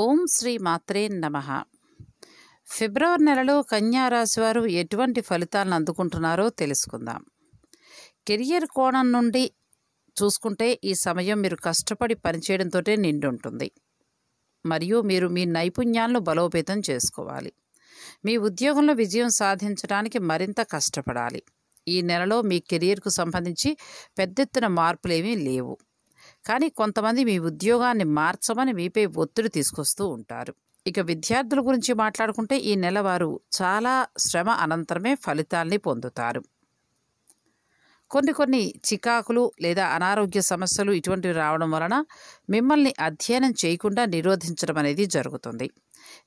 ఓం శ్రీ మాత్రే నమ ఫిబ్రవరి నెలలో కన్యారాశి వారు ఎటువంటి ఫలితాలను అందుకుంటున్నారో తెలుసుకుందాం కెరియర్ కోణం నుండి చూసుకుంటే ఈ సమయం మీరు కష్టపడి పనిచేయడంతో నిండుంటుంది మరియు మీరు మీ నైపుణ్యాలను బలోపేతం చేసుకోవాలి మీ ఉద్యోగంలో విజయం సాధించడానికి మరింత కష్టపడాలి ఈ నెలలో మీ కెరియర్కు సంబంధించి పెద్ద ఎత్తున మార్పులేమీ లేవు కానీ కొంతమంది మీ ఉద్యోగాన్ని మార్చమని మీపై ఒత్తిడి తీసుకొస్తూ ఉంటారు ఇక విద్యార్థుల గురించి మాట్లాడుకుంటే ఈ నెల వారు చాలా శ్రమ అనంతరమే ఫలితాల్ని పొందుతారు కొన్ని కొన్ని చికాకులు లేదా అనారోగ్య సమస్యలు ఇటువంటివి రావడం వలన మిమ్మల్ని అధ్యయనం చేయకుండా నిరోధించడం అనేది జరుగుతుంది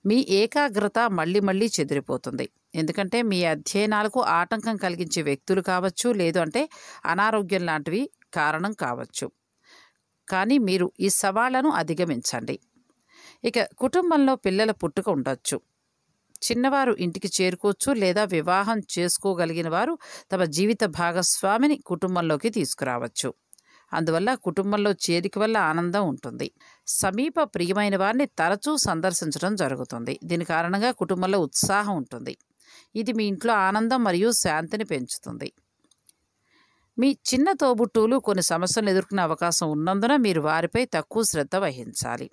మీ ఏకాగ్రత మళ్ళీ మళ్ళీ చెదిరిపోతుంది ఎందుకంటే మీ అధ్యయనాలకు ఆటంకం కలిగించే వ్యక్తులు కావచ్చు లేదు అంటే అనారోగ్యం లాంటివి కారణం కావచ్చు కానీ మీరు ఈ సవాళ్లను అధిగమించండి ఇక కుటుంబంలో పిల్లల పుట్టుక ఉండొచ్చు చిన్నవారు ఇంటికి చేరుకోవచ్చు లేదా వివాహం చేసుకోగలిగిన వారు తమ జీవిత భాగస్వామిని కుటుంబంలోకి తీసుకురావచ్చు అందువల్ల కుటుంబంలో చేరిక వల్ల ఆనందం ఉంటుంది సమీప ప్రియమైన వారిని తరచూ సందర్శించడం జరుగుతుంది దీని కారణంగా కుటుంబంలో ఉత్సాహం ఉంటుంది ఇది మీ ఇంట్లో ఆనందం మరియు శాంతిని పెంచుతుంది మీ చిన్న తోబుట్టువులు కొన్ని సమస్యలు ఎదుర్కొనే అవకాశం ఉన్నందున మీరు వారిపై తక్కువ శ్రద్ధ వహించాలి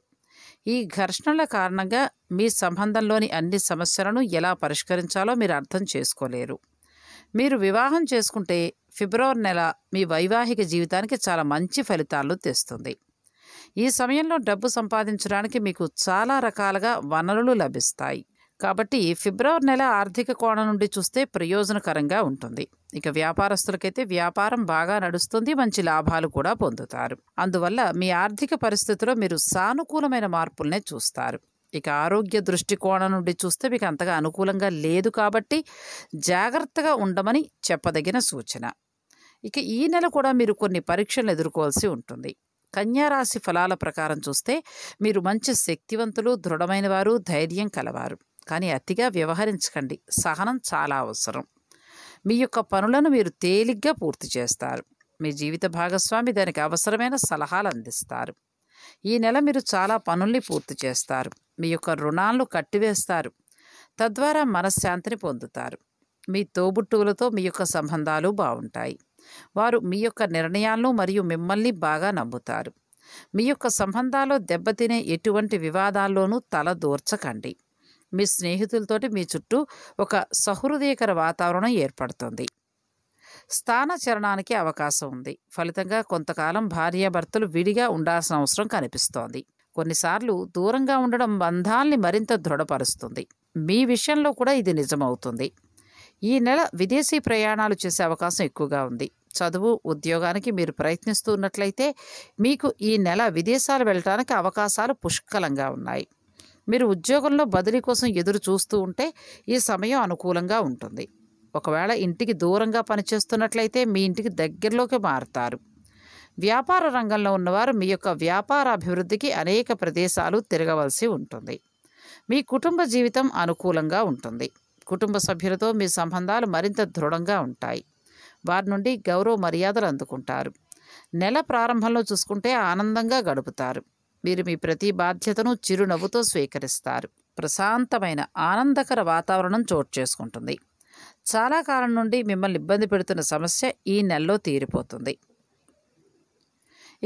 ఈ ఘర్షణల కారణంగా మీ సంబంధంలోని అన్ని సమస్యలను ఎలా పరిష్కరించాలో మీరు అర్థం చేసుకోలేరు మీరు వివాహం చేసుకుంటే ఫిబ్రవరి నెల మీ వైవాహిక జీవితానికి చాలా మంచి ఫలితాలను తెస్తుంది ఈ సమయంలో డబ్బు సంపాదించడానికి మీకు చాలా రకాలుగా వనరులు లభిస్తాయి కాబట్టి ఫిబ్రవరి నెల ఆర్థిక కోణం నుండి చూస్తే ప్రయోజనకరంగా ఉంటుంది ఇక వ్యాపారస్తులకైతే వ్యాపారం బాగా నడుస్తుంది మంచి లాభాలు కూడా పొందుతారు అందువల్ల మీ ఆర్థిక పరిస్థితిలో మీరు సానుకూలమైన మార్పులనే చూస్తారు ఇక ఆరోగ్య దృష్టికోణం నుండి చూస్తే మీకు అంతగా అనుకూలంగా లేదు కాబట్టి జాగ్రత్తగా ఉండమని చెప్పదగిన సూచన ఇక ఈ నెల కూడా మీరు కొన్ని పరీక్షలు ఎదుర్కోవాల్సి ఉంటుంది కన్యారాశి ఫలాల ప్రకారం చూస్తే మీరు మంచి శక్తివంతులు దృఢమైన వారు ధైర్యం కలవారు కానీ అతిగా వ్యవహరించకండి సహనం చాలా అవసరం మీ యొక్క పనులను మీరు తేలిగ్గా పూర్తి చేస్తారు మీ జీవిత భాగస్వామి దానికి అవసరమైన సలహాలు అందిస్తారు ఈ నెల మీరు చాలా పనుల్ని పూర్తి చేస్తారు మీ యొక్క రుణాలను కట్టివేస్తారు తద్వారా మనశ్శాంతిని పొందుతారు మీ తోబుట్టువులతో మీ యొక్క సంబంధాలు బాగుంటాయి వారు మీ యొక్క నిర్ణయాలను మరియు మిమ్మల్ని బాగా నమ్ముతారు మీ యొక్క సంబంధాల్లో దెబ్బతినే ఎటువంటి వివాదాల్లోనూ తల దూర్చకండి మీ స్నేహితులతోటి మీ చుట్టూ ఒక సహృదయకర వాతావరణం ఏర్పడుతుంది స్థానచరణానికి అవకాశం ఉంది ఫలితంగా కొంతకాలం భార్యాభర్తలు విడిగా ఉండాల్సిన అవసరం కనిపిస్తోంది కొన్నిసార్లు దూరంగా ఉండడం బంధాల్ని మరింత దృఢపరుస్తుంది మీ విషయంలో కూడా ఇది నిజమవుతుంది ఈ నెల విదేశీ ప్రయాణాలు చేసే అవకాశం ఎక్కువగా ఉంది చదువు ఉద్యోగానికి మీరు ప్రయత్నిస్తున్నట్లయితే మీకు ఈ నెల విదేశాలు వెళ్ళటానికి అవకాశాలు పుష్కలంగా ఉన్నాయి మీరు ఉద్యోగంలో బదిలీ కోసం ఎదురు చూస్తూ ఉంటే ఈ సమయం అనుకూలంగా ఉంటుంది ఒకవేళ ఇంటికి దూరంగా పనిచేస్తున్నట్లయితే మీ ఇంటికి దగ్గరలోకి మారుతారు వ్యాపార రంగంలో ఉన్నవారు మీ యొక్క వ్యాపార అభివృద్ధికి అనేక ప్రదేశాలు తిరగవలసి ఉంటుంది మీ కుటుంబ జీవితం అనుకూలంగా ఉంటుంది కుటుంబ సభ్యులతో మీ సంబంధాలు మరింత దృఢంగా ఉంటాయి వారి నుండి గౌరవ మర్యాదలు అందుకుంటారు నెల ప్రారంభంలో చూసుకుంటే ఆనందంగా గడుపుతారు మీరు మీ ప్రతి బాధ్యతను చిరునవ్వుతో స్వీకరిస్తారు ప్రశాంతమైన ఆనందకర వాతావరణం చోటు చేసుకుంటుంది చాలా కాలం నుండి మిమ్మల్ని ఇబ్బంది పెడుతున్న సమస్య ఈ నెలలో తీరిపోతుంది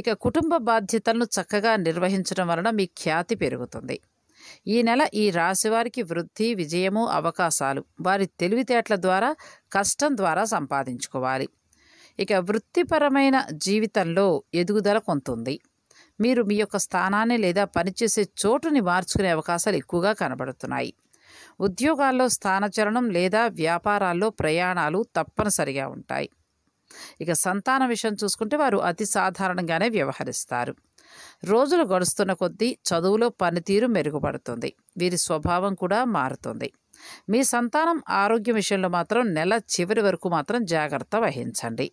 ఇక కుటుంబ బాధ్యతలను చక్కగా నిర్వహించడం వలన మీ ఖ్యాతి పెరుగుతుంది ఈ నెల ఈ రాశివారికి వృద్ధి విజయము అవకాశాలు వారి తెలివితేటల ద్వారా కష్టం ద్వారా సంపాదించుకోవాలి ఇక వృత్తిపరమైన జీవితంలో ఎదుగుదల కొంతుంది మీరు మీ యొక్క స్థానాన్ని లేదా పనిచేసే చోటుని మార్చుకునే అవకాశాలు ఎక్కువగా కనబడుతున్నాయి ఉద్యోగాల్లో స్థానచలనం లేదా వ్యాపారాల్లో ప్రయాణాలు తప్పనిసరిగా ఉంటాయి ఇక సంతాన విషయం చూసుకుంటే వారు అతి సాధారణంగానే వ్యవహరిస్తారు రోజులు గడుస్తున్న కొద్దీ చదువులో పనితీరు మెరుగుపడుతుంది వీరి స్వభావం కూడా మారుతుంది మీ సంతానం ఆరోగ్య విషయంలో మాత్రం నెల చివరి వరకు మాత్రం జాగ్రత్త వహించండి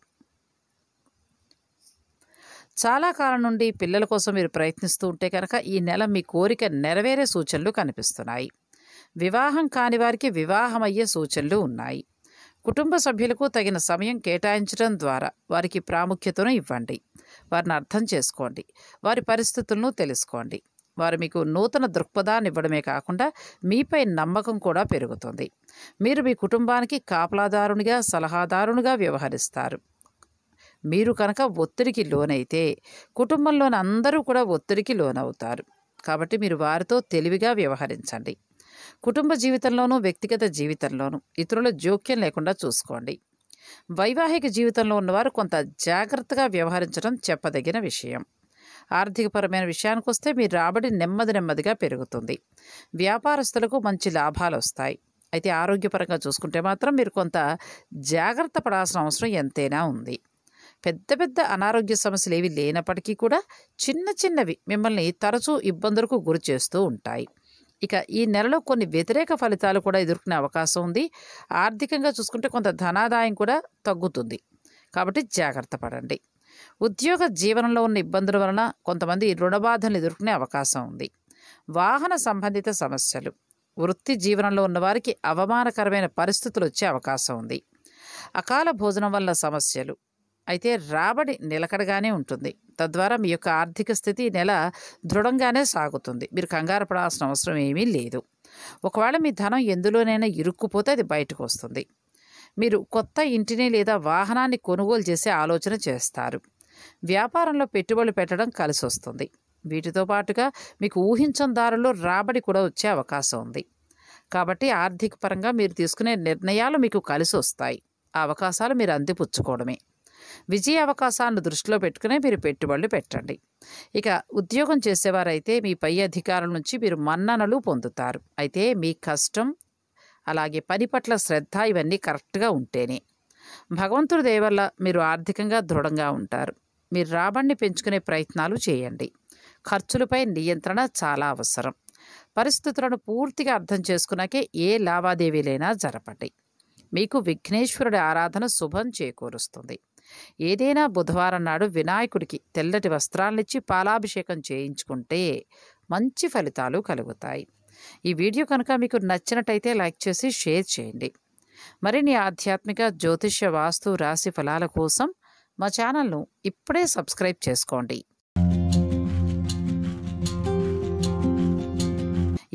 చాలా కాలం నుండి పిల్లల కోసం మీరు ప్రయత్నిస్తూ ఉంటే కనుక ఈ నెల మీ కోరిక నెరవేరే సూచనలు కనిపిస్తున్నాయి వివాహం కాని వారికి వివాహమయ్యే సూచనలు ఉన్నాయి కుటుంబ సభ్యులకు తగిన సమయం కేటాయించడం ద్వారా వారికి ప్రాముఖ్యతను ఇవ్వండి వారిని అర్థం చేసుకోండి వారి పరిస్థితులను తెలుసుకోండి వారు మీకు నూతన దృక్పథాన్ని ఇవ్వడమే కాకుండా మీపై నమ్మకం కూడా పెరుగుతుంది మీరు మీ కుటుంబానికి కాపలాదారునిగా సలహాదారునిగా వ్యవహరిస్తారు మీరు కనుక ఒత్తిడికి లోనైతే కుటుంబంలోని అందరూ కూడా ఒత్తిడికి లోనవుతారు కాబట్టి మీరు వారితో తెలివిగా వ్యవహరించండి కుటుంబ జీవితంలోనూ వ్యక్తిగత జీవితంలోనూ ఇతరుల జోక్యం లేకుండా చూసుకోండి వైవాహిక జీవితంలో ఉన్నవారు కొంత జాగ్రత్తగా వ్యవహరించడం చెప్పదగిన విషయం ఆర్థికపరమైన విషయానికి వస్తే మీ రాబడి నెమ్మది నెమ్మదిగా పెరుగుతుంది వ్యాపారస్తులకు మంచి లాభాలు వస్తాయి అయితే ఆరోగ్యపరంగా చూసుకుంటే మాత్రం మీరు కొంత జాగ్రత్త పడాల్సిన అవసరం ఎంతైనా ఉంది పెద్ద పెద్ద అనారోగ్య సమస్యలు ఏవి లేనప్పటికీ కూడా చిన్న చిన్నవి మిమ్మల్ని తరచూ ఇబ్బందులకు గురి చేస్తూ ఉంటాయి ఇక ఈ నెలలో కొన్ని వ్యతిరేక ఫలితాలు కూడా ఎదుర్కొనే అవకాశం ఉంది ఆర్థికంగా చూసుకుంటే కొంత ధనాదాయం కూడా తగ్గుతుంది కాబట్టి జాగ్రత్త పడండి ఉద్యోగ జీవనంలో ఉన్న ఇబ్బందుల వలన కొంతమంది బాధలు ఎదుర్కొనే అవకాశం ఉంది వాహన సంబంధిత సమస్యలు వృత్తి జీవనంలో ఉన్నవారికి అవమానకరమైన పరిస్థితులు వచ్చే అవకాశం ఉంది అకాల భోజనం వల్ల సమస్యలు అయితే రాబడి నిలకడగానే ఉంటుంది తద్వారా మీ యొక్క ఆర్థిక స్థితి నెల దృఢంగానే సాగుతుంది మీరు కంగారు పడాల్సిన అవసరం ఏమీ లేదు ఒకవేళ మీ ధనం ఎందులోనైనా ఇరుక్కుపోతే అది బయటకు వస్తుంది మీరు కొత్త ఇంటిని లేదా వాహనాన్ని కొనుగోలు చేసే ఆలోచన చేస్తారు వ్యాపారంలో పెట్టుబడులు పెట్టడం కలిసి వస్తుంది వీటితో పాటుగా మీకు ఊహించని దారుల్లో రాబడి కూడా వచ్చే అవకాశం ఉంది కాబట్టి ఆర్థిక పరంగా మీరు తీసుకునే నిర్ణయాలు మీకు కలిసి వస్తాయి ఆ అవకాశాలు మీరు అందిపుచ్చుకోవడమే విజయ అవకాశాలను దృష్టిలో పెట్టుకునే మీరు పెట్టుబడులు పెట్టండి ఇక ఉద్యోగం చేసేవారైతే మీ పై అధికారుల నుంచి మీరు మన్ననలు పొందుతారు అయితే మీ కష్టం అలాగే పని పట్ల శ్రద్ధ ఇవన్నీ కరెక్ట్గా ఉంటేనే భగవంతుడి దయవల్ల మీరు ఆర్థికంగా దృఢంగా ఉంటారు మీరు రాబడిని పెంచుకునే ప్రయత్నాలు చేయండి ఖర్చులపై నియంత్రణ చాలా అవసరం పరిస్థితులను పూర్తిగా అర్థం చేసుకున్నాకే ఏ లావాదేవీలైనా జరపండి మీకు విఘ్నేశ్వరుడి ఆరాధన శుభం చేకూరుస్తుంది ఏదైనా బుధవారం నాడు వినాయకుడికి తెల్లటి వస్త్రాలనిచ్చి పాలాభిషేకం చేయించుకుంటే మంచి ఫలితాలు కలుగుతాయి ఈ వీడియో కనుక మీకు నచ్చినట్టయితే లైక్ చేసి షేర్ చేయండి మరిన్ని ఆధ్యాత్మిక జ్యోతిష్య వాస్తు రాశి ఫలాల కోసం మా ఛానల్ను ఇప్పుడే సబ్స్క్రైబ్ చేసుకోండి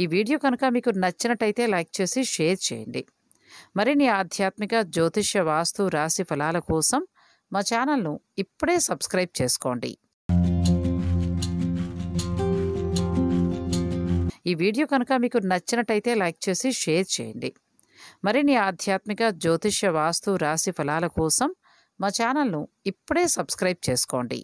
ఈ వీడియో కనుక మీకు నచ్చినట్టయితే లైక్ చేసి షేర్ చేయండి మరిన్ని ఆధ్యాత్మిక జ్యోతిష్య వాస్తు రాశి ఫలాల కోసం మా ఛానల్ను ఇప్పుడే సబ్స్క్రైబ్ చేసుకోండి ఈ వీడియో కనుక మీకు నచ్చినట్టయితే లైక్ చేసి షేర్ చేయండి మరిన్ని ఆధ్యాత్మిక జ్యోతిష్య వాస్తు రాశి ఫలాల కోసం మా ఛానల్ను ఇప్పుడే సబ్స్క్రైబ్ చేసుకోండి